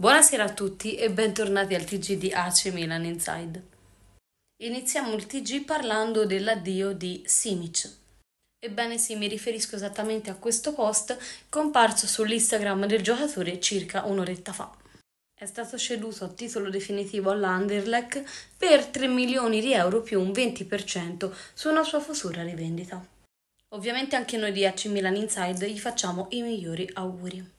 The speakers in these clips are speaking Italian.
Buonasera a tutti e bentornati al TG di AC Milan Inside. Iniziamo il TG parlando dell'addio di Simic. Ebbene sì, mi riferisco esattamente a questo post comparso sull'Instagram del giocatore circa un'oretta fa. È stato ceduto a titolo definitivo all'Anderlecht per 3 milioni di euro più un 20% su una sua futura rivendita. Ovviamente anche noi di AC Milan Inside gli facciamo i migliori auguri.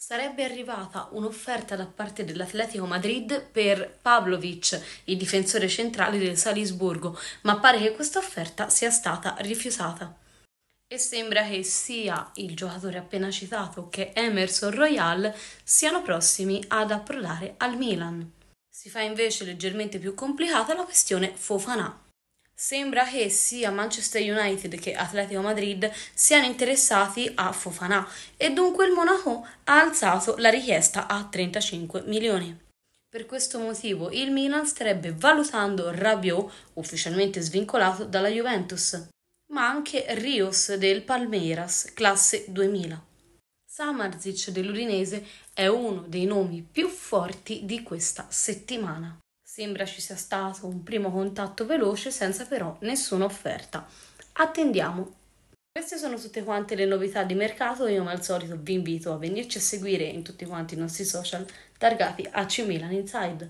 Sarebbe arrivata un'offerta da parte dell'Atletico Madrid per Pavlovic, il difensore centrale del Salisburgo, ma pare che questa offerta sia stata rifiutata. E sembra che sia il giocatore appena citato che Emerson Royal siano prossimi ad approdare al Milan. Si fa invece leggermente più complicata la questione Fofanà. Sembra che sia Manchester United che Atletico Madrid siano interessati a Fofana e dunque il Monaco ha alzato la richiesta a 35 milioni. Per questo motivo il Milan starebbe valutando Rabiot, ufficialmente svincolato dalla Juventus, ma anche Rios del Palmeiras, classe 2000. Samarzic dell'Udinese è uno dei nomi più forti di questa settimana. Sembra ci sia stato un primo contatto veloce senza però nessuna offerta. Attendiamo. Queste sono tutte quante le novità di mercato, io come al solito vi invito a venirci a seguire in tutti quanti i nostri social targati a C Milan Inside.